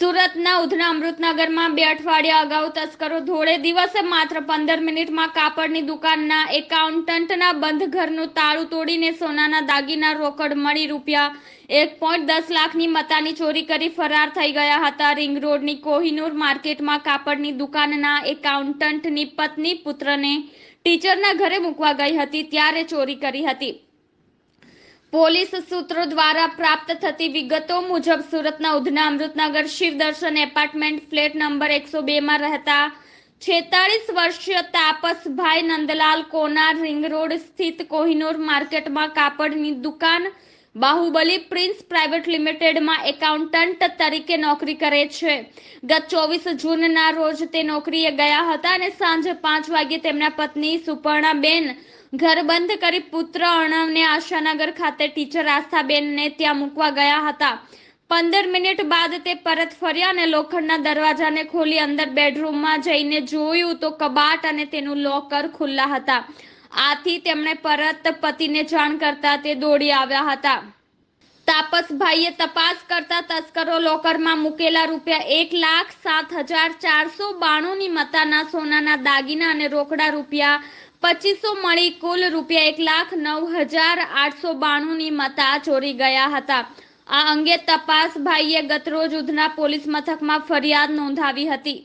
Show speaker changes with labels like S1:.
S1: સુરતના ઉધના અમૃતનગરમાં બે અઠવાડિયા અગાઉ તસ્કરો ધોળે દિવસે માત્ર પંદર મિનિટમાં કાપડની દુકાનના એકાઉન્ટન્ટના બંધ ઘરનું તાળું તોડીને સોનાના દાગીના રોકડ મળી રૂપિયા એક પોઈન્ટ દસ લાખની મતાની ચોરી કરી ફરાર થઈ ગયા હતા રિંગ રોડની કોહિનૂર માર્કેટમાં કાપડની દુકાનના એકાઉન્ટન્ટની પત્ની પુત્રને ટીચરના ઘરે મૂકવા ગઈ હતી ત્યારે ચોરી કરી હતી પોલીસ સૂત્રો દ્વારા પ્રાપ્ત થતી વિગતો મુજબ સુરતના Udhna Amrutnagar Shivdarshan apartment flat number એકસો બેમાં રહેતા છેતાળીસ વર્ષીય તાપસભાઈ નંદલાલ કોના રિંગ રોડ સ્થિત કોહિનોર માર્કેટમાં કાપડની દુકાન બાહુબલી પ્રિન્સ પ્રાઇવેટ લિમિટેડમાં એકાઉન્ટન્ટ તરીકે નોકરી કરે છે ગત ચોવીસ જૂનના રોજ તે નોકરીએ ગયા હતા અને સાંજે પાંચ વાગ્યે તેમના પત્ની સુપર્ણાબેન ઘર બંધ કરી પુત્ર અર્ણવને આશાનગર ખાતે ટીચર આસ્થાબેનને ત્યાં મૂકવા ગયા હતા પંદર મિનિટ બાદ તે પરત ફર્યા અને લોખંડના દરવાજાને ખોલી અંદર બેડરૂમમાં જઈને જોયું તો કબાટ અને તેનું લોકર ખુલ્લા હતા આથી તેમણે પરત પતિને જાણ કરતા તે દોડી આવ્યા હતા તાપસભાઈએ તપાસ કરતા તસ્કરો લોકરમાં મૂકેલા રૂપિયા એક લાખ સાત હજાર ચારસો બાણુંની મતાના સોનાના દાગીના અને રોકડા રૂપિયા પચીસો મળી કુલ રૂપિયા એક લાખ નવ હજાર આઠસો બાણુંની મતા ચોરી ગયા હતા આ અંગે તપાસભાઈએ ગતરોજ ઉધના પોલીસ મથકમાં ફરિયાદ નોંધાવી હતી